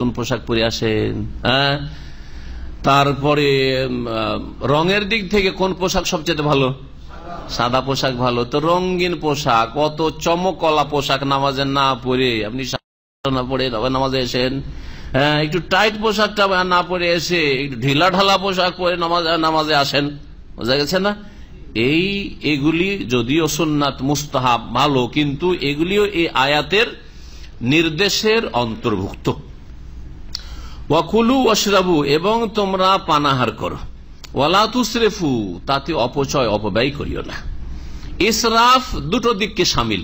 নতুন পোশাক পরে আসেন হ্যাঁ তারপরে রঙের দিক থেকে কোন পোশাক সবচেয়ে ভালো সাদা পোশাক ভালো তো রঙিন পোশাক অত চমকলা পোশাক নামাজের না পরে আপনি না পরে তবে নামাজে এসেন হ্যাঁ একটু টাইট পোশাকটা না পরে এসে একটু ঢিলা ঢালা পোশাক পরে নামাজে আসেন বোঝা গেছে না এই এগুলি যদিও সুন্নাত মুস্তাহাব ভালো কিন্তু এগুলিও এই আয়াতের নির্দেশের অন্তর্ভুক্ত ওয়াকুলু অশরাবু এবং তোমরা পানাহার করো ওয়ালা তুসরেফু তাতে অপচয় অপব্যয় করিও না ইসরাফ দুটো দিককে সামিল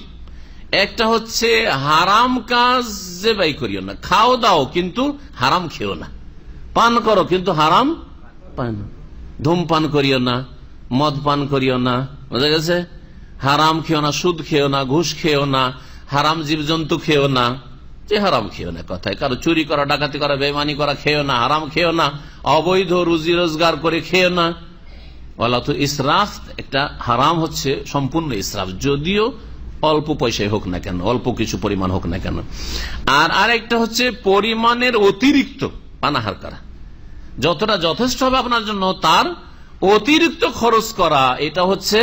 একটা হচ্ছে হারাম কাজ যে ব্যয় করিও না খাও দাও কিন্তু হারাম খেও না পান করো কিন্তু হারাম পান ধূমপান করিও না মদ পান করিও না বুঝা গেছে হারাম খেও না সুদ খেও না ঘুষ খেও না হারাম জীবজন্তু খেও না যে হারাম খেয়েও না কথায় কারো চুরি করা ডাকাতি করা বেমানি করা খেয়েও না হারাম খেয়েও না অবৈধ রুজি রোজগার করে খেয়েও না ইসরাফ একটা হারাম হচ্ছে সম্পূর্ণ ইসরাফ যদিও অল্প পয়সায় হোক না কেন অল্প কিছু পরিমাণ হোক না কেন আর আরেকটা হচ্ছে পরিমাণের অতিরিক্ত পানাহার করা যতটা যথেষ্ট হবে আপনার জন্য তার অতিরিক্ত খরচ করা এটা হচ্ছে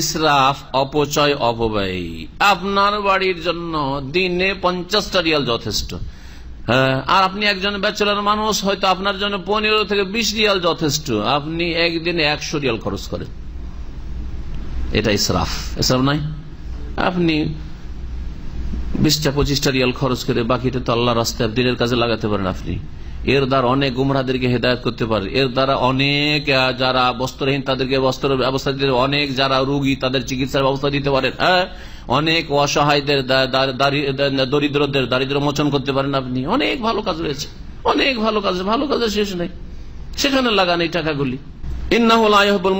ইসরাফ অপচয় অপব্যয় আপনার বাড়ির জন্য দিনে পঞ্চাশটা রিয়াল যথেষ্ট হ্যাঁ আর আপনি একজন ব্যাচেলার মানুষ হয়তো আপনার জন্য পনেরো থেকে বিশ রিয়াল যথেষ্ট আপনি একদিনে একশো রিয়াল খরচ করেন এটা ইসরাফ এসব নাই আপনি বিশটা পঁচিশটা রিয়াল খরচ করে বাকিটা তো আল্লাহ রাস্তায় দিনের কাজে লাগাতে পারেন আপনি এর দ্বারা অনেক গুমরাদেরকে হেদায়ত করতে পারে এর দ্বারা অনেক যারা বস্ত্রহীন তাদেরকে বস্ত্র ব্যবস্থা দিতে অনেক যারা রুগী তাদের চিকিৎসার ব্যবস্থা দিতে পারেন হ্যাঁ অনেক অসহায়দের দরিদ্রদের দারিদ্র মোচন করতে পারেন আপনি অনেক ভালো কাজ রয়েছে অনেক ভালো কাজ ভালো কাজের শেষ নেই সেখানে লাগান এই টাকাগুলি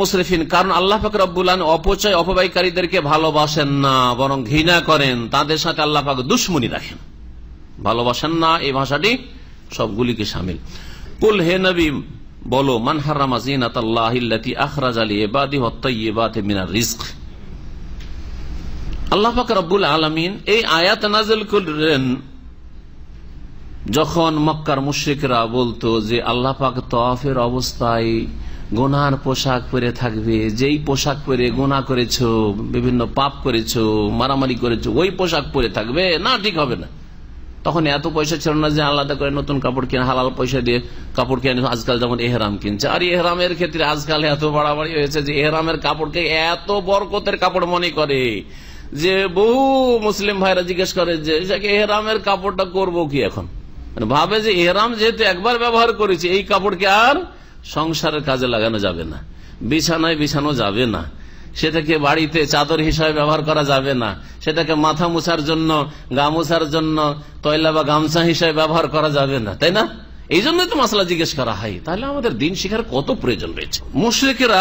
মুসরিফিন কারণ আল্লাহ অপচয় অপবায়কারীদেরকে ভালোবাসেন না বরং ঘৃণা করেন তাদের সাথে আল্লাহ দুশ্মনী রাখেন ভালোবাসেন না এই ভাষাটি সবগুলিকে সামিল কুল হে নবী বলো আলমিন এই আয়াত করলেন যখন মক্কার মুশ্রিকরা বলতো যে আল্লাহ পাক তফের অবস্থায় গোনার পোশাক পরে থাকবে যেই পোশাক পরে গোনা করেছ বিভিন্ন পাপ করেছ মারামারি করেছ ওই পোশাক পরে থাকবে না ঠিক হবে না তখন এত পয়সা ছিল না যে আলাদা করে নতুন কাপড় কিনে হালাল পয়সা দিয়ে কাপড় কিনে আজকাল যেমন এহরাম কিনছে আর এহরামের ক্ষেত্রে আজকাল এত বাড়াবাড়ি হয়েছে যে এহরামের কাপড়কে এত বরকতের কাপড় মনে করে যে বহু মুসলিম ভাইরা জিজ্ঞেস করে যে এহরামের কাপড়টা করব কি এখন মানে ভাবে যে এহরাম যেহেতু একবার ব্যবহার করেছি এই কাপড়কে আর সংসারের কাজে লাগানো যাবে না বিছানায় বিছানো যাবে না সেটাকে বাড়িতে চাদর হিসাবে ব্যবহার করা যাবে না সেটাকে মাথা মুছার জন্য গা মুছার জন্য তয়লা বা গামছা হিসাবে ব্যবহার করা যাবে না তাই না এই জন্যই তো মশলা জিজ্ঞেস করা হয় তাহলে আমাদের দিন শেখার কত প্রয়োজন রয়েছে মুশ্রিকেরা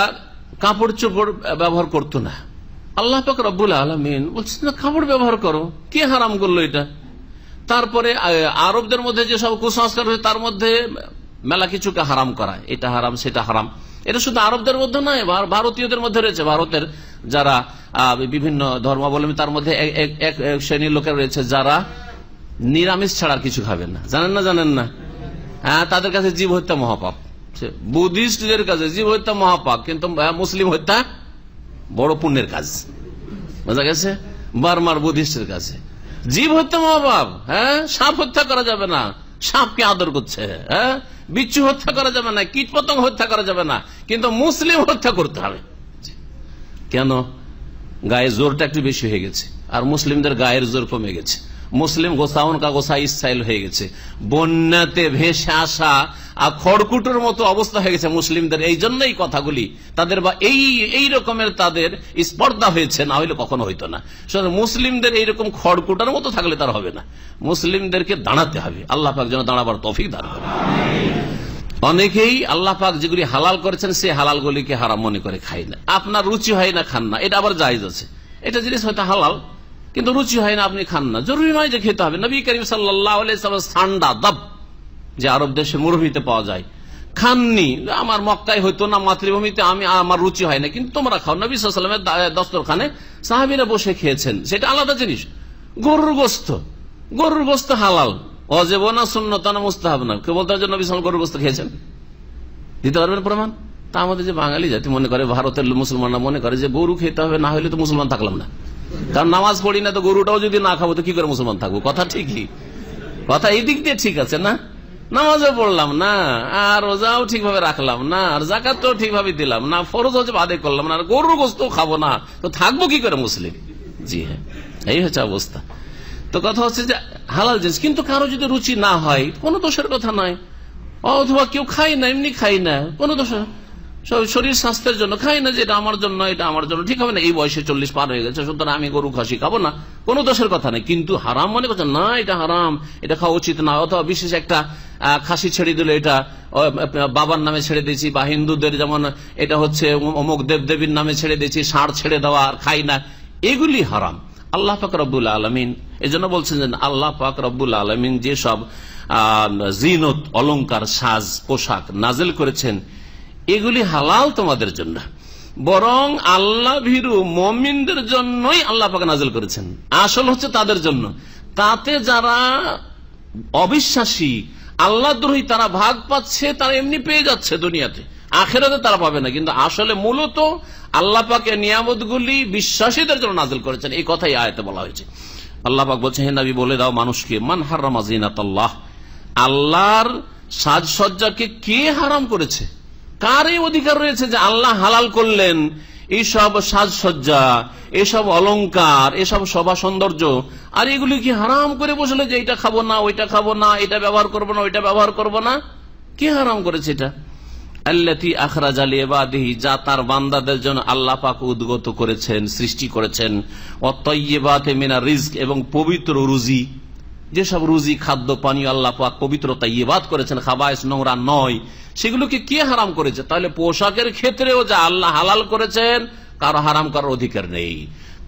কাপড় চোপড় ব্যবহার করতো না আল্লাহ পাক রব্বুল আলমিন বলছে না কাপড় ব্যবহার করো কে হারাম করলো এটা তারপরে আরবদের মধ্যে যেসব কুসংস্কার রয়েছে তার মধ্যে মেলা কিছুকে হারাম করা এটা হারাম সেটা হারাম এটা শুধু আরবদের মধ্যে নয় ভারতীয়দের মধ্যে রয়েছে ভারতের যারা বিভিন্ন ধর্মাবলম্বী তার মধ্যে এক শ্রেণীর লোকের রয়েছে যারা নিরামিষ ছাড়া কিছু খাবেন না জানেন না জানেন না হ্যাঁ তাদের কাছে জীব হত্যা মহাপাপ বুদ্ধিস্টদের কাছে জীব হত্যা মহাপাপ কিন্তু মুসলিম হত্যা বড় পুণ্যের কাজ বোঝা গেছে বারমার বুদ্ধিস্টের কাছে জীব হত্যা মহাপাপ হ্যাঁ সাপ হত্যা করা যাবে না সাপকে আদর করছে হ্যাঁ বিচ্ছু হত্যা করা যাবে না কীট পতঙ্গ হত্যা করা যাবে না কিন্তু মুসলিম হত্যা করতে হবে কেন গায়ে জোরটা একটু বেশি হয়ে গেছে আর মুসলিমদের গায়ের জোর কমে গেছে মুসলিম গোসাউন কা গোসা ইসাইল হয়ে গেছে বন্যাতে ভেসে আসা আর খড়কুটোর মতো অবস্থা হয়ে গেছে মুসলিমদের এই জন্যই কথাগুলি তাদের বা এই এই রকমের তাদের স্পর্ধা হয়েছে না হইলে কখনো হইতো না মুসলিমদের এইরকম খড়কুটার মতো থাকলে তার হবে না মুসলিমদেরকে দাঁড়াতে হবে আল্লাহ পাক যেন দাঁড়াবার তফিক দান করে অনেকেই আল্লাহ পাক যেগুলি হালাল করেছেন সেই গুলিকে হারাম মনে করে খাই না আপনার রুচি হয় না খান না এটা আবার জায়জ আছে এটা জিনিস হয়তো হালাল কিন্তু রুচি হয় না আপনি খান না জরুরি নয় যে খেতে হবে নবী করিম সাল্লাম সান্ডা দব যে আরব দেশে মরুভূমিতে পাওয়া যায় খাননি আমার মক্কায় হইতো না মাতৃভূমিতে আমি আমার রুচি হয় না কিন্তু তোমরা খাও নবী সাল্লামের খানে সাহাবিরা বসে খেয়েছেন সেটা আলাদা জিনিস গরুর গোস্ত গরুর গোস্ত হালাল অজেব না শূন্যতা না মুস্তাহাব না কেউ বলতে পারছে নবী সাল গরুর গোস্ত খেয়েছেন দিতে পারবেন প্রমাণ তা আমাদের যে বাঙালি জাতি মনে করে ভারতের মুসলমানরা মনে করে যে গরু খেতে হবে না হলে তো মুসলমান থাকলাম না কারণ নামাজ পড়ি না তো গরুটাও যদি না খাবো তো কি করে মুসলমান থাকবো কথা ঠিকই কথা এই দিক দিয়ে ঠিক আছে না নামাজও পড়লাম না আর রোজাও ঠিকভাবে রাখলাম না আর জাকাতটাও ঠিকভাবে দিলাম না ফরজ হচ্ছে বাদে করলাম না আর গরুর গোস্ত খাবো না তো থাকবো কি করে মুসলিম জি হ্যাঁ এই হচ্ছে অবস্থা তো কথা হচ্ছে যে হালাল জিনিস কিন্তু কারো যদি রুচি না হয় কোনো দোষের কথা নয় অথবা কেউ খাই না এমনি খাই না কোনো দোষের শরীর স্বাস্থ্যের জন্য খাই না যে এটা আমার জন্য এটা আমার জন্য ঠিক হবে না এই বয়সে চল্লিশ পার হয়ে গেছে সুতরাং আমি গরু খাসি খাবো না কোনো দোষের কথা নেই কিন্তু হারাম মনে করছে না এটা হারাম এটা খাওয়া উচিত না অথবা বিশেষ একটা খাসি ছেড়ে দিলে এটা বাবার নামে ছেড়ে দিয়েছি বা হিন্দুদের যেমন এটা হচ্ছে অমুক দেবদেবীর নামে ছেড়ে দিয়েছি ষাঁড় ছেড়ে দেওয়া আর খাই না এগুলি হারাম আল্লাহ পাক রব্বুল আলমিন এই জন্য বলছেন যে আল্লাহ পাক রব্বুল আলমিন যেসব জিনত অলঙ্কার সাজ পোশাক নাজেল করেছেন এগুলি হালাল তোমাদের জন্য বরং আল্লাহ ভীরু মমিনদের জন্যই আল্লাহ পাকে নাজল করেছেন আসল হচ্ছে তাদের জন্য তাতে যারা অবিশ্বাসী আল্লাহ দ্রোহী তারা ভাগ পাচ্ছে তারা এমনি পেয়ে যাচ্ছে দুনিয়াতে আখেরাতে তারা পাবে না কিন্তু আসলে মূলত আল্লাহ পাকে নিয়ামতগুলি বিশ্বাসীদের জন্য নাজল করেছেন এই কথাই আয়তে বলা হয়েছে আল্লাহ পাক বলছে হেনাবি বলে দাও মানুষকে মান হারাম আজিনাত আল্লাহর সাজসজ্জাকে কে হারাম করেছে কার এই অধিকার রয়েছে যে আল্লাহ হালাল করলেন এইসব সাজসজ্জা এসব অলংকার এসব সভা সৌন্দর্য আর এগুলি কি হারাম করে বসলে যে এটা খাবো না ওইটা খাবো না এটা ব্যবহার করবো না ওইটা ব্যবহার করবো না কে হারাম করেছে এটা আল্লাতি আখরাজ যা তার বান্দাদের জন্য আল্লাহ পাক উদ্গত করেছেন সৃষ্টি করেছেন অতয়েবাতে মিনা রিস্ক এবং পবিত্র রুজি যেসব রুজি খাদ্য পানীয় আল্লাহ পাক পবিত্র তাইয়েবাদ করেছেন খাবায়স নোংরা নয় সেগুলোকে কে হারাম করেছে তাহলে পোশাকের ক্ষেত্রেও যা আল্লাহ হালাল করেছেন কারো হারাম করার অধিকার নেই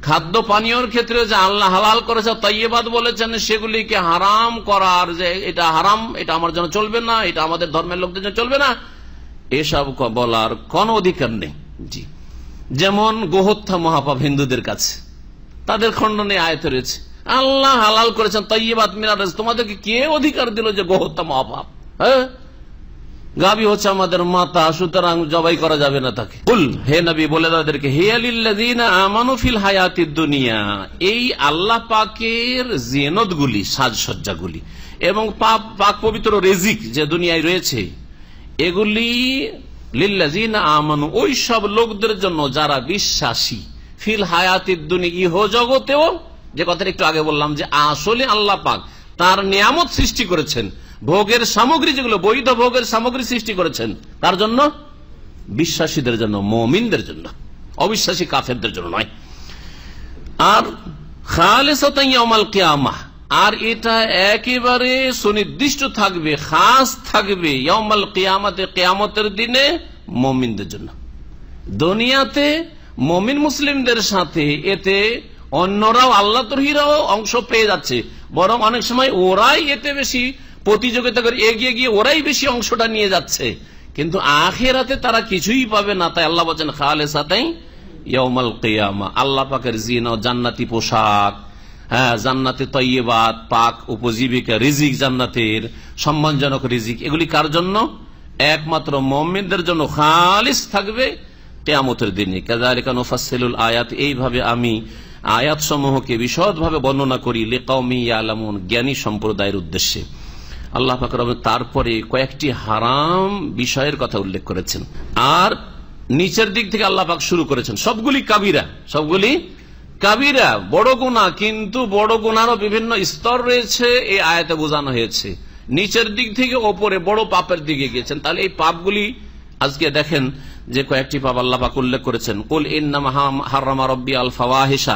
খাদ্য পানীয়র ক্ষেত্রে যে আল্লাহ হালাল করেছে তৈবাদ বলেছেন সেগুলিকে হারাম করার যে এটা হারাম এটা আমার জন্য চলবে না এটা আমাদের ধর্মের লোকদের জন্য চলবে না এসব বলার কোন অধিকার নেই জি যেমন গোহত্যা মহাপাপ হিন্দুদের কাছে তাদের খণ্ডনে আয়ত রয়েছে আল্লাহ হালাল করেছেন তৈবাদ মিনার তোমাদেরকে কে অধিকার দিল যে গোহত্যা মহাপাপ হ্যাঁ গাবি হচ্ছে আমাদের মাতা সুতরাং জবাই করা যাবে না তাকে বল হে নবী বলে তাদেরকে হে আমানুফিল হায়াতি দুনিয়া এই আল্লাহ পাকের জেনদ গুলি সাজসজ্জা গুলি এবং পাক পবিত্র রেজিক যে দুনিয়ায় রয়েছে এগুলি ওই সব লোকদের জন্য যারা বিশ্বাসী ফিল হায়াতির দুনিয়া ইহ জগতেও যে কথাটা একটু আগে বললাম যে আসলে আল্লাহ পাক তার নিয়ামত সৃষ্টি করেছেন ভোগের সামগ্রী যেগুলো বৈধ ভোগের সামগ্রী সৃষ্টি করেছেন তার জন্য বিশ্বাসীদের জন্য মমিনদের জন্য অবিশ্বাসী কাফেরদের জন্য নয় আর কেয়ামা আর এটা একেবারে সুনির্দিষ্ট থাকবে খাস থাকবে কেয়ামাতে কেয়ামতের দিনে মমিনদের জন্য দুনিয়াতে মমিন মুসলিমদের সাথে এতে অন্যরাও আল্লাহ তহিরাও অংশ পেয়ে যাচ্ছে বরং অনেক সময় ওরাই এতে বেশি প্রতিযোগিতা করে এগিয়ে গিয়ে ওরাই বেশি অংশটা নিয়ে যাচ্ছে কিন্তু আখেরাতে তারা কিছুই পাবে না তাই আল্লাহ বলছেন খাওয়ালে সাতাই ইয়মাল কেয়ামা আল্লাহ পাকের জিন জান্নাতি পোশাক হ্যাঁ জান্নাতে তৈবাদ পাক উপজীবিকা রিজিক জান্নাতের সম্মানজনক রিজিক এগুলি কার জন্য একমাত্র মমিনদের জন্য খালিস থাকবে কেয়ামতের দিনে কাজারিকান আয়াত এইভাবে আমি আয়াত সমূহকে বিশদভাবে বর্ণনা করি লেকাউমি আলামুন জ্ঞানী সম্প্রদায়ের উদ্দেশ্যে আল্লাহ ফাকর তারপরে কয়েকটি হারাম বিষয়ের কথা উল্লেখ করেছেন আর নিচের দিক থেকে আল্লাহ পাক শুরু করেছেন সবগুলি কাবিরা সবগুলি কাবিরা বড় গুণা কিন্তু বড় গুণারও বিভিন্ন স্তর রয়েছে এই আয়াতে বোঝানো হয়েছে নিচের দিক থেকে ওপরে বড় পাপের দিকে গিয়েছেন তাহলে এই পাপগুলি আজকে দেখেন যে কয়েকটি পাপ আল্লাহ পাক উল্লেখ করেছেন কুল ইন্নাম হারামা রব্বি আল ফাওয়াহিসা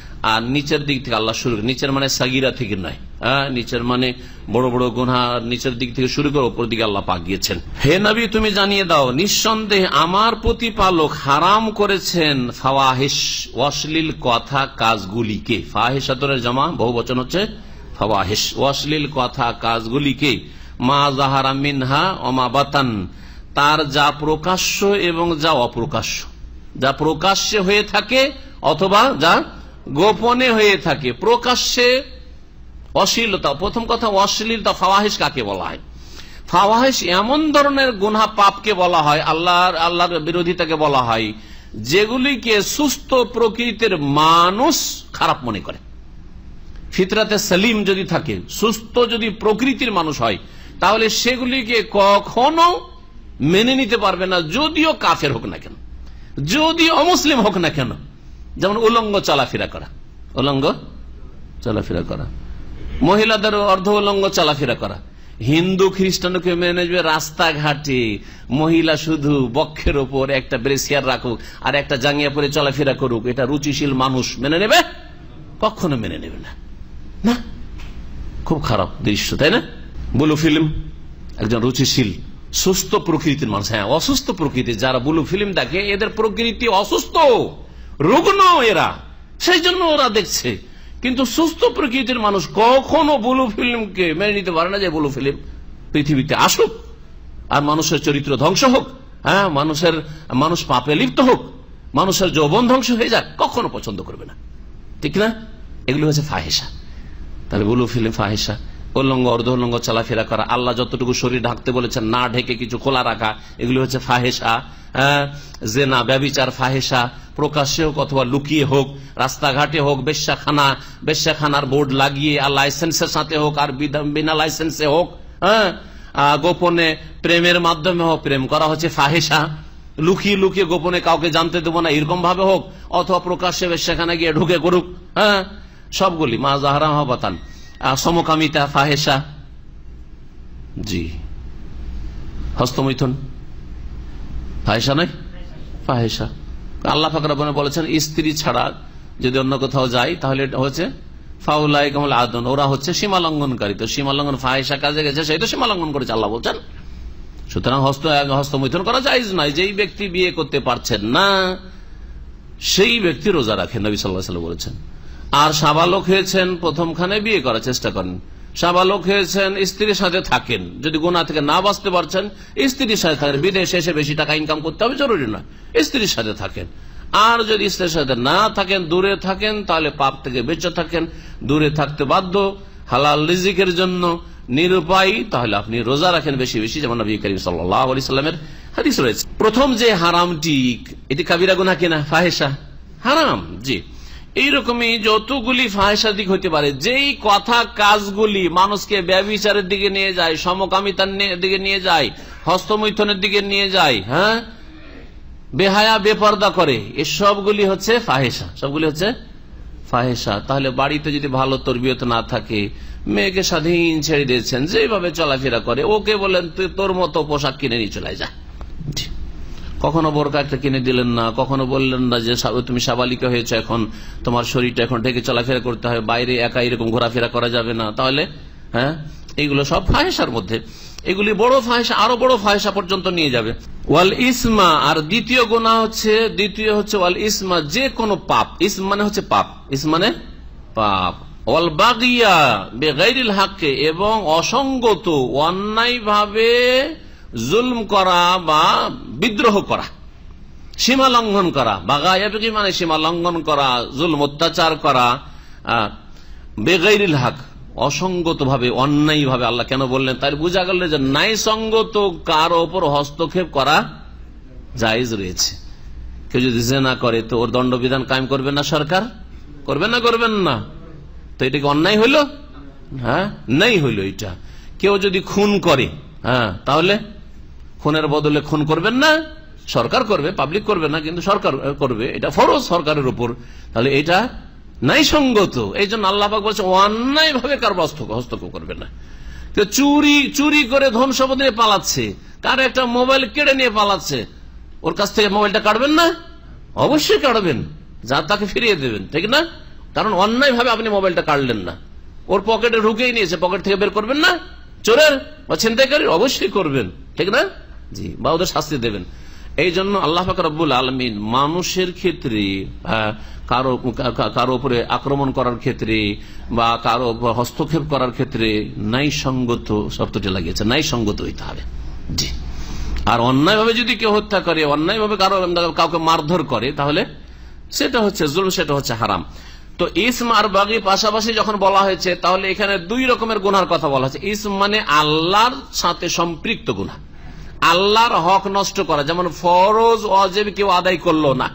আর নিচের দিক থেকে আল্লাহ শুরু নিচের মানে সাগিরা থেকে নয় হ্যাঁ, নিচের মানে বড় বড় গুনহা নিচের দিক থেকে শুরু করে ওপর দিকে আল্লাহ পাক গিয়েছেন হে নবী তুমি জানিয়ে দাও নিঃসন্দেহে আমার প্রতিপালক হারাম করেছেন ফাওয়াহেশ অশ্লীল কথা কাজগুলিকে ফাহিস আতরের জমা বহু বচন হচ্ছে ফাওয়াহেশ অশ্লীল কথা কাজগুলিকে মা জাহারা মিনহা অমা বাতান তার যা প্রকাশ্য এবং যা অপ্রকাশ্য যা প্রকাশ্যে হয়ে থাকে অথবা যা গোপনে হয়ে থাকে প্রকাশ্যে অশ্লীলতা প্রথম কথা অশ্লীলতা ফাওয়াহিস কাকে বলা হয় ফাওয়াহিস এমন ধরনের গুনা পাপকে বলা হয় আল্লাহ আল্লাহর বিরোধিতাকে বলা হয় যেগুলিকে সুস্থ প্রকৃতির মানুষ খারাপ মনে করে ফিতরাতে সালিম যদি থাকে সুস্থ যদি প্রকৃতির মানুষ হয় তাহলে সেগুলিকে কখনো মেনে নিতে পারবে না যদিও কাফের হোক না কেন যদিও অমুসলিম হোক না কেন যেমন উলঙ্গ চলাফেরা করা উলঙ্গ চলাফেরা করা মহিলাদের অর্ধ উলঙ্গ চলাফেরা করা হিন্দু খ্রিস্টানকে মেনে নেবে রাস্তাঘাটে মহিলা শুধু বক্ষের ওপর একটা ব্রেসিয়ার রাখুক আর একটা জাঙ্গিয়া পরে চলাফেরা করুক এটা রুচিশীল মানুষ মেনে নেবে কখনো মেনে নেবে না না খুব খারাপ দৃশ্য তাই না বুলু ফিল্ম একজন রুচিশীল সুস্থ প্রকৃতির মানুষ হ্যাঁ অসুস্থ প্রকৃতি যারা বুলু ফিল্ম দেখে এদের প্রকৃতি অসুস্থ রুগ্ন এরা সেই জন্য ওরা দেখছে কিন্তু সুস্থ প্রকৃতির মানুষ কখনো বুলু ফিল্মকে মেনে নিতে পারে না যে বুলু ফিল্ম পৃথিবীতে আসুক আর মানুষের চরিত্র ধ্বংস হোক হ্যাঁ মানুষের মানুষ পাপে লিপ্ত হোক মানুষের যৌবন ধ্বংস হয়ে যাক কখনো পছন্দ করবে না ঠিক না এগুলো হচ্ছে ফাহেসা তাহলে বুলু ফিল্ম ফাহেসা উল্লঙ্গ অর্ধ চলাফেরা করা আল্লাহ যতটুকু শরীর ঢাকতে বলেছেন না ঢেকে কিছু খোলা রাখা এগুলি হচ্ছে ফাহেসা হ্যাঁ, জেনা ব্যবিচার ফাহেসা প্রকাশ্যে হোক অথবা লুকিয়ে হোক রাস্তাঘাটে হোক বেশ্যাখানা বেশ্যাখানার বোর্ড লাগিয়ে আর লাইসেন্সের সাথে হোক আর বিনা লাইসেন্সে হোক হ্যাঁ গোপনে প্রেমের মাধ্যমে হোক প্রেম করা হচ্ছে ফাহেসা লুকিয়ে লুকিয়ে গোপনে কাউকে জানতে দেবো না এরকম ভাবে হোক অথবা প্রকাশ্যে সেখানে গিয়ে ঢুকে করুক হ্যাঁ সবগুলি মা জাহারা হবাতান সমকামিতা ফাহেসা জি হস্তমৈথন ফাহেসা নয় ফাহেসা আল্লাহ ফাকর বলেছেন স্ত্রী ছাড়া যদি অন্য কোথাও যাই তাহলে হচ্ছে ফাউলাই কমল আদন ওরা হচ্ছে সীমা লঙ্ঘনকারী তো সীমা লঙ্ঘন ফাহেসা কাজে গেছে সেই তো সীমা লঙ্ঘন করেছে আল্লাহ বলছেন সুতরাং হস্ত হস্তমৈথন করা যাইজ নাই যেই ব্যক্তি বিয়ে করতে পারছেন না সেই ব্যক্তি রোজা রাখেন নবী সাল্লাহ বলেছেন আর সাবালক হয়েছেন প্রথমখানে বিয়ে করার চেষ্টা করেন সাবালক হয়েছেন স্ত্রীর সাথে থাকেন যদি গোনা থেকে না বাঁচতে পারছেন স্ত্রীর সাথে থাকেন বিদেশে এসে বেশি টাকা ইনকাম করতে হবে জরুরি নয় স্ত্রীর সাথে থাকেন আর যদি স্ত্রীর সাথে না থাকেন দূরে থাকেন তাহলে পাপ থেকে বেঁচে থাকেন দূরে থাকতে বাধ্য হালাল রিজিকের জন্য নিরুপায় তাহলে আপনি রোজা রাখেন বেশি বেশি যেমন সাল্লামের হাদিস রয়েছে প্রথম যে হারামটি এটি কাবিরা গুনা কিনা ফাহেসা হারাম জি এইরকমই যতগুলি ফাহেসার হতে পারে যেই কথা কাজগুলি মানুষকে ব্যবিচারের দিকে নিয়ে যায় সমকামিতার দিকে নিয়ে যায় হস্তমৈথনের দিকে নিয়ে যায় হ্যাঁ বেহায়া বেপর্দা করে এসবগুলি হচ্ছে ফাহেসা সবগুলি হচ্ছে ফাহেসা তাহলে বাড়িতে যদি ভালো তরবিয়ত না থাকে মেয়েকে স্বাধীন ছেড়ে দিয়েছেন যেভাবে চলাফেরা করে ওকে বলেন তোর মতো পোশাক কিনে নিয়ে চলে যায় কখনো একটা কিনে দিলেন না কখনো বললেন না যে তুমি সাবালিকা হয়েছে এখন তোমার শরীরটা এখন ঢেকে চলাফেরা করতে হবে বাইরে একা এরকম ঘোরাফেরা করা যাবে না তাহলে হ্যাঁ এইগুলো সব ফাহেসার মধ্যে এগুলি বড় ফাহেসা আরো বড় ফাহেসা পর্যন্ত নিয়ে যাবে ওয়াল ইসমা আর দ্বিতীয় গোনা হচ্ছে দ্বিতীয় হচ্ছে ওয়াল ইসমা যে কোনো পাপ ইস মানে হচ্ছে পাপ ইস মানে পাপ ওয়াল বাগিয়া বেগাইরিল হাককে এবং অসঙ্গত অন্যায় ভাবে জুলম করা বা বিদ্রোহ করা সীমা লঙ্ঘন করা বাগায়াবি মানে সীমা লঙ্ঘন করা জুলম অত্যাচার করা বেগাইরিল হাক অসঙ্গত ভাবে অন্যায় ভাবে আল্লাহ কেন বললেন তাই বোঝা গেল যে ন্যায় সঙ্গত কার ওপর হস্তক্ষেপ করা জায়জ রয়েছে কেউ যদি জেনা করে তো ওর দণ্ডবিধান কায়েম করবে না সরকার করবেন না করবেন না তো এটা কি অন্যায় হইল হ্যাঁ নাই হইল এটা কেউ যদি খুন করে হ্যাঁ তাহলে খুনের বদলে খুন করবেন না সরকার করবে পাবলিক করবে না কিন্তু সরকার করবে এটা ফরজ সরকারের উপর তাহলে এটা নাই সঙ্গত এই জন্য আল্লাহাক বলছে অন্যায় ভাবে কারো হস্তক্ষেপ করবে না চুরি চুরি করে ধ্বংস নিয়ে পালাচ্ছে কার একটা মোবাইল কেড়ে নিয়ে পালাচ্ছে ওর কাছ থেকে মোবাইলটা কাটবেন না অবশ্যই কাটবেন যা তাকে ফিরিয়ে দেবেন ঠিক না কারণ অন্যায় ভাবে আপনি মোবাইলটা কাটলেন না ওর পকেটে ঢুকেই নিয়েছে পকেট থেকে বের করবেন না চোরের বা ছিনতাইকারীর অবশ্যই করবেন ঠিক না জি বা ওদের শাস্তি দেবেন এই জন্য আল্লাহ রব্বুল আলমিন মানুষের ক্ষেত্রে কারো কারো উপরে আক্রমণ করার ক্ষেত্রে বা কারো হস্তক্ষেপ করার ক্ষেত্রে ন্যায়সঙ্গত শব্দটি লাগিয়েছে ন্যায়সঙ্গত হইতে হবে জি আর অন্যায়ভাবে যদি কেউ হত্যা করে অন্যায়ভাবে কারো কাউকে মারধর করে তাহলে সেটা হচ্ছে জুল সেটা হচ্ছে হারাম তো ইসম আর বাগি পাশাপাশি যখন বলা হয়েছে তাহলে এখানে দুই রকমের গুনার কথা বলা হয়েছে ইসম মানে আল্লাহর সাথে সম্পৃক্ত গুনা আল্লাহর হক নষ্ট করা যেমন ফরজ অজেব কেউ আদায় করলো না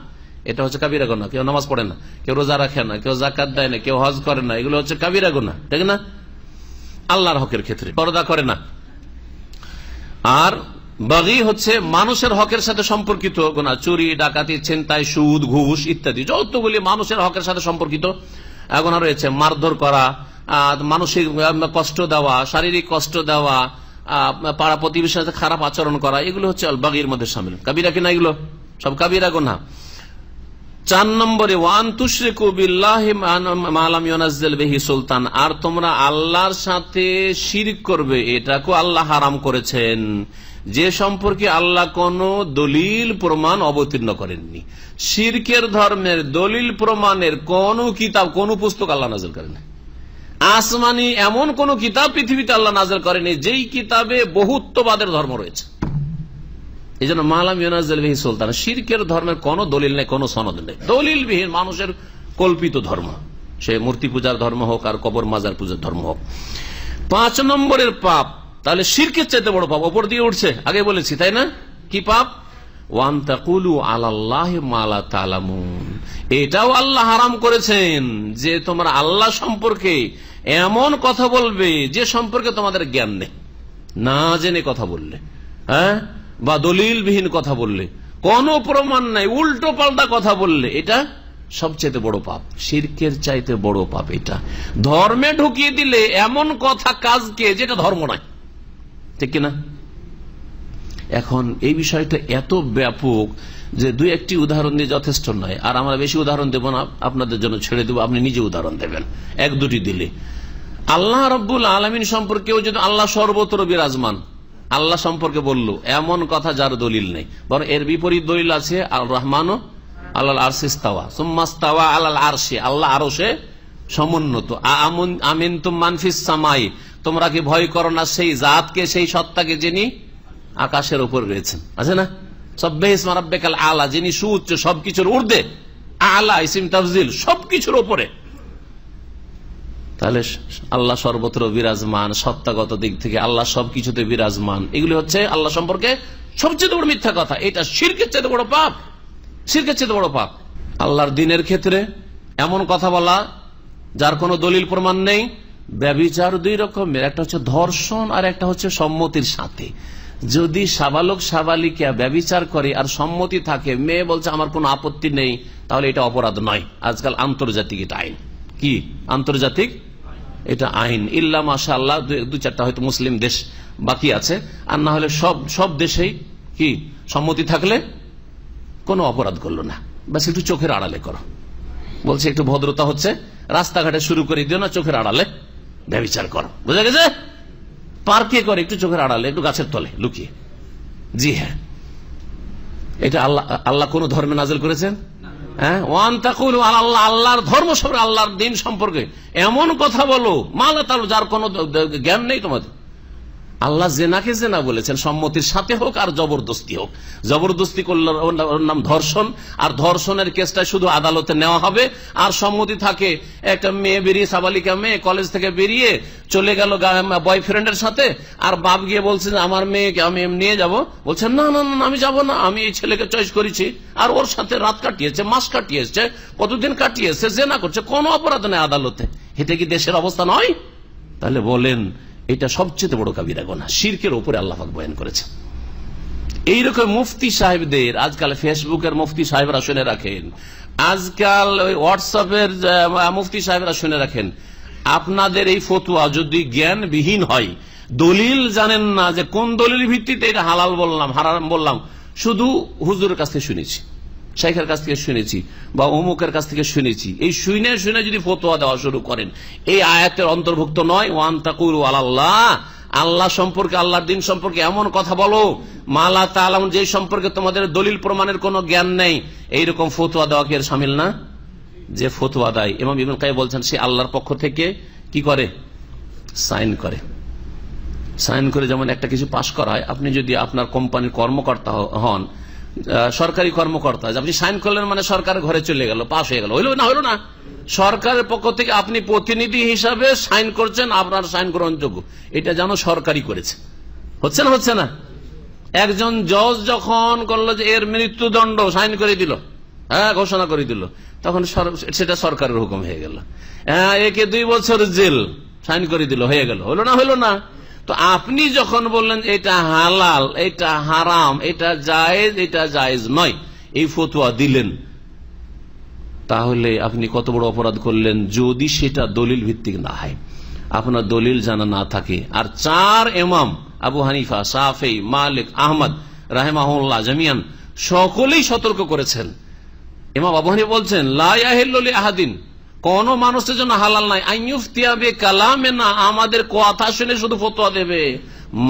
এটা হচ্ছে কাবিরা গোনা কেউ নামাজ পড়ে না কেউ রোজা রাখে না কেউ জাকাত দেয় না কেউ হজ করে না এগুলো হচ্ছে কাবিরা গোনা ঠিক না আল্লাহর হকের ক্ষেত্রে পর্দা করে না আর বাগি হচ্ছে মানুষের হকের সাথে সম্পর্কিত গোনা চুরি ডাকাতি ছিনতাই সুদ ঘুষ ইত্যাদি যতগুলি মানুষের হকের সাথে সম্পর্কিত গোনা রয়েছে মারধর করা মানসিক কষ্ট দেওয়া শারীরিক কষ্ট দেওয়া পাড়া প্রতিবেশীর সাথে খারাপ আচরণ করা এগুলো হচ্ছে অলবাগির মধ্যে সামিল কাবিরা কিনা এগুলো সব কাবিরা গোনা চার নম্বরে ওয়ান কবিল্লাহি সুলতান আর তোমরা আল্লাহর সাথে শিরিক করবে এটাকে আল্লাহ হারাম করেছেন যে সম্পর্কে আল্লাহ কোন দলিল প্রমাণ অবতীর্ণ করেননি শিরকের ধর্মের দলিল প্রমাণের কোন কিতাব কোন পুস্তক আল্লাহ নাজল করেন আসমানি এমন কোন কিতাব পৃথিবীতে আল্লাহ নাজেল করেনি যেই কিতাবে বহুত্ববাদের ধর্ম রয়েছে এই জন্য মালাম ইউনাজবিহীন সুলতান শিরকের ধর্মের কোন দলিল নেই কোন সনদ নেই দলিল বিহীন মানুষের কল্পিত ধর্ম সে মূর্তি পূজার ধর্ম হোক আর কবর মাজার পূজার ধর্ম হোক পাঁচ নম্বরের পাপ তাহলে শিরকের চাইতে বড় পাপ ওপর দিয়ে উঠছে আগে বলেছি তাই না কি পাপ ওয়ান তাকুলু আল্লাহ মালা তালামুন এটাও আল্লাহ হারাম করেছেন যে তোমার আল্লাহ সম্পর্কে এমন কথা বলবে যে সম্পর্কে তোমাদের জ্ঞান নেই না জেনে কথা বললে হ্যাঁ বা দলিলবিহীন কথা বললে কোনো প্রমাণ নাই উল্টো পাল্টা কথা বললে এটা সবচেয়ে বড় পাপ শির্কের চাইতে বড় পাপ এটা ধর্মে ঢুকিয়ে দিলে এমন কথা কাজকে যেটা ধর্ম নয় ঠিক কিনা এখন এই বিষয়টা এত ব্যাপক যে দুই একটি উদাহরণ দিয়ে যথেষ্ট নয় আর আমরা বেশি উদাহরণ দেব না আপনাদের জন্য ছেড়ে দেব আপনি নিজে উদাহরণ দেবেন এক দুটি দিলে আল্লাহ রব্বুল আলমিন সম্পর্কেও যদি আল্লাহ সর্বত্র বিরাজমান আল্লাহ সম্পর্কে বলল এমন কথা যার দলিল নেই বরং এর বিপরীত দলিল আছে আল রহমানও আল্লাহ আরসিস্তাওয়া সুম্মাস্তাওয়া আল্লাহ আরশে আল্লাহ আরশে সমুন্নত আমিন তো মানফিস সামাই তোমরা কি ভয় করো না সেই জাতকে সেই সত্তাকে যিনি আকাশের উপর রয়েছেন আছে না সব্যেসমারাব্বেকাল আলা যিনি সুউচ্চ সবকিছুর উর্ধে আলা ইসিম তফজিল সবকিছুর ওপরে তাহলে আল্লাহ সর্বত্র বিরাজমান সত্তাগত দিক থেকে আল্লাহ সবকিছুতে বিরাজমান এগুলি হচ্ছে আল্লাহ সম্পর্কে সবচেয়ে বড় মিথ্যা কথা এটা সিরকের চেয়ে বড় পাপ সিরকের চেয়ে বড় পাপ আল্লাহর দিনের ক্ষেত্রে এমন কথা বলা যার কোনো দলিল প্রমাণ নেই ব্যবিচার দুই রকমের একটা হচ্ছে ধর্ষণ আর একটা হচ্ছে সম্মতির সাথে যদি সাবালক সাবালিকা ব্যবচার করে আর সম্মতি থাকে মেয়ে বলছে আমার কোনো আপত্তি নেই তাহলে এটা অপরাধ নয় আজকাল আন্তর্জাতিক এটা আইন কি আন্তর্জাতিক এটা আইন ইল্লা মাসা আল্লাহ দু চারটা হয়তো মুসলিম দেশ বাকি আছে আর না হলে সব সব দেশেই কি সম্মতি থাকলে কোনো অপরাধ করলো না বা একটু চোখের আড়ালে করো বলছে একটু ভদ্রতা হচ্ছে রাস্তাঘাটে শুরু করে দিও না চোখের আড়ালে ব্যবচার করো বুঝা গেছে পার্কে করে একটু চোখের আড়ালে একটু গাছের তলে লুকিয়ে জি হ্যাঁ এটা আল্লাহ আল্লাহ কোন ধর্মে নাজেল করেছেন হ্যাঁ আল্লাহ আল্লাহর ধর্ম সম্পর্কে আল্লাহর দিন সম্পর্কে এমন কথা বলো মালা তার যার কোনো জ্ঞান নেই তোমাদের আল্লাহ জেনাকে জেনা বলেছেন সম্মতির সাথে হোক আর জবরদস্তি হোক জবরদস্তি করলে ওর নাম ধর্ষণ আর ধর্ষণের কেসটা শুধু আদালতে নেওয়া হবে আর সম্মতি থাকে একটা মেয়ে বেরিয়ে সাবালিকা মেয়ে কলেজ থেকে বেরিয়ে চলে গেল বয়ফ্রেন্ডের সাথে আর বাপ গিয়ে বলছে আমার মেয়েকে আমি নিয়ে যাব বলছেন না না না আমি যাব না আমি এই ছেলেকে চয়েস করেছি আর ওর সাথে রাত কাটিয়েছে মাস কাটিয়েছে কতদিন কাটিয়েছে জেনা করছে কোনো অপরাধ নেই আদালতে এটা কি দেশের অবস্থা নয় তাহলে বলেন এটা সবচেয়ে বড় কাবিরা গোনা শির্কের ওপরে আল্লাহাক বয়ান করেছে এইরকম মুফতি সাহেবদের আজকাল ফেসবুকের মুফতি সাহেবরা শুনে রাখেন আজকাল ওই হোয়াটসঅ্যাপের মুফতি সাহেবরা শুনে রাখেন আপনাদের এই ফতুয়া যদি জ্ঞানবিহীন হয় দলিল জানেন না যে কোন দলিল ভিত্তিতে এটা হালাল বললাম হারাম বললাম শুধু হুজুরের কাছ থেকে শুনেছি শেখের কাছ থেকে শুনেছি বা অমুকের কাছ থেকে শুনেছি এই শুনে শুনে যদি ফতোয়া দেওয়া শুরু করেন এই আয়াতের অন্তর্ভুক্ত নয় ওয়ান তাকুর আল্লাহ আল্লাহ সম্পর্কে আল্লাহর দিন সম্পর্কে এমন কথা বলো মালা তালাম যে সম্পর্কে তোমাদের দলিল প্রমাণের কোনো জ্ঞান নেই এইরকম ফতুয়া দেওয়া কি এর সামিল না যে ফতুয়া দেয় এবং ইমন কাই বলছেন সে আল্লাহর পক্ষ থেকে কি করে সাইন করে সাইন করে যেমন একটা কিছু পাশ করায় আপনি যদি আপনার কোম্পানির কর্মকর্তা হন সরকারি কর্মকর্তা আপনি সাইন করলেন মানে সরকার ঘরে চলে গেল পাশ হয়ে গেল হইল না হইল না সরকারের পক্ষ থেকে আপনি প্রতিনিধি হিসাবে সাইন করছেন আপনার সাইন গ্রহণযোগ্য এটা যেন সরকারি করেছে হচ্ছে না হচ্ছে না একজন জজ যখন করলো যে এর মৃত্যুদণ্ড সাইন করে দিল হ্যাঁ ঘোষণা করে দিল তখন সেটা সরকারের হুকুম হয়ে গেল হ্যাঁ, একে দুই বছর জেল সাইন করে দিল হয়ে গেল হলো না হলো না তো আপনি যখন বললেন এটা হালাল এটা হারাম এটা জায়েজ এটা জায়েজ নয় এই ফতুয়া দিলেন তাহলে আপনি কত বড় অপরাধ করলেন যদি সেটা দলিল ভিত্তিক না হয় আপনার দলিল জানা না থাকে আর চার এমাম আবু হানিফা সাফে মালিক আহমদ রাহেমাহুল্লাহ জামিয়ান সকলেই সতর্ক করেছেন এমাম আবু হানিফা বলছেন লাই আহাদিন কোন মানুষের জন্য হালাল নাই আইফতিয়াবে কালামে না আমাদের কথা শুনে শুধু ফতোয়া দেবে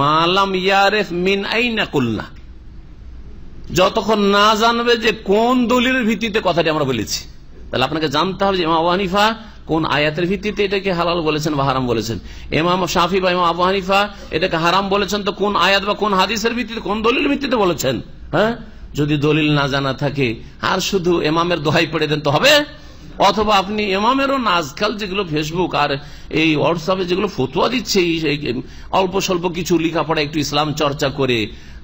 মালাম ইয়ারেফ মিন আইনা কুল্লা যতক্ষণ না জানবে যে কোন দলিলের ভিত্তিতে কথাটি আমরা বলেছি তাহলে আপনাকে জানতে হবে যে ইমাম আবু হানিফা কোন আয়াতের ভিত্তিতে এটাকে হালাল বলেছেন বা হারাম বলেছেন এমাম শাফি বা ইমাম আবু হানিফা এটাকে হারাম বলেছেন তো কোন আয়াত বা কোন হাদিসের ভিত্তিতে কোন দলিলের ভিত্তিতে বলেছেন হ্যাঁ যদি দলিল না জানা থাকে আর শুধু এমামের দোহাই পড়ে দেন তো হবে অথবা আপনি এমামেরও না আজকাল যেগুলো ফেসবুক আর এই হোয়াটসঅ্যাপে যেগুলো ফতুয়া দিচ্ছে অল্প স্বল্প কিছু লেখাপড়া একটু ইসলাম চর্চা করে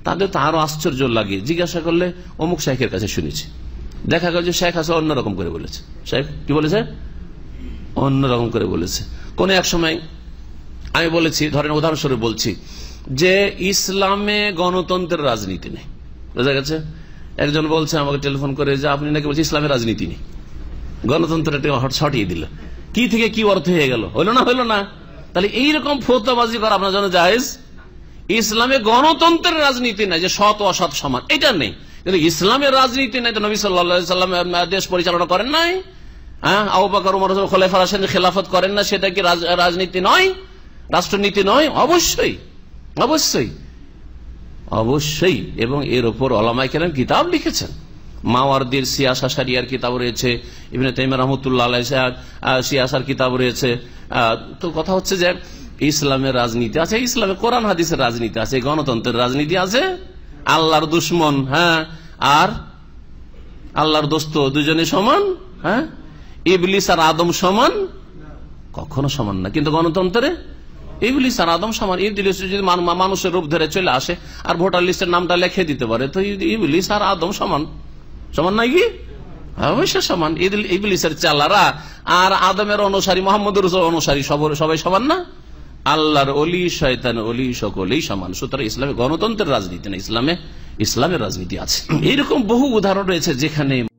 তাদের তো আরো আশ্চর্য লাগে জিজ্ঞাসা করলে অমুক শেখের কাছে শুনেছি দেখা গেল যে শেখ আসে অন্যরকম করে বলেছে শেখ কি বলেছে অন্যরকম করে বলেছে কোন এক সময় আমি বলেছি ধরেন উদাহরণস্বরূপ বলছি যে ইসলামে গণতন্ত্রের রাজনীতি নেই বোঝা গেছে একজন বলছে আমাকে টেলিফোন করে যে আপনি নাকি বলছে ইসলামের রাজনীতি নেই গণতন্ত্রটি ছটিয়ে দিল কি থেকে কি অর্থ হয়ে গেল হইল না হইল না তাহলে এইরকম ফতবাজি করা আপনার জন্য জাহেজ ইসলামে গণতন্ত্রের রাজনীতি নাই যে সৎ অসৎ সমান এটা নেই কিন্তু ইসলামের রাজনীতি নাই তো নবী সাল্লাম দেশ পরিচালনা করেন নাই হ্যাঁ খেলাফত করেন না সেটা কি রাজনীতি নয় রাষ্ট্রনীতি নয় অবশ্যই অবশ্যই অবশ্যই এবং এর উপর অলামাই কেন কিতাব লিখেছেন মাওয়ারদের সিয়াসা সারিয়ার কিতাব রয়েছে ইভিনে তাইম রহমতুল্লাহ সিয়াসার কিতাব রয়েছে তো কথা হচ্ছে যে ইসলামের রাজনীতি আছে ইসলামে কোরআন হাদিসের রাজনীতি আছে গণতন্ত্রের রাজনীতি আছে আল্লাহর দুশ্মন হ্যাঁ আর আল্লাহর দোস্ত দুজনে সমান হ্যাঁ ইবলিস আর আদম সমান কখনো সমান না কিন্তু গণতন্ত্রে ইবলিস আর আদম সমান ইবলিস যদি মানুষের রূপ ধরে চলে আসে আর ভোটার লিস্টের নামটা লেখে দিতে পারে তো ইবলিস আর আদম সমান সমান নাই কি অবশ্যই সমান ইবলিসের চালারা আর আদমের অনুসারী মোহাম্মদ অনুসারী সবাই সমান না আল্লাহর অলি শয়তান অলি সকলেই সমান সুতরাং ইসলামে গণতন্ত্রের রাজনীতি না ইসলামে ইসলামের রাজনীতি আছে এরকম বহু উদাহরণ রয়েছে যেখানে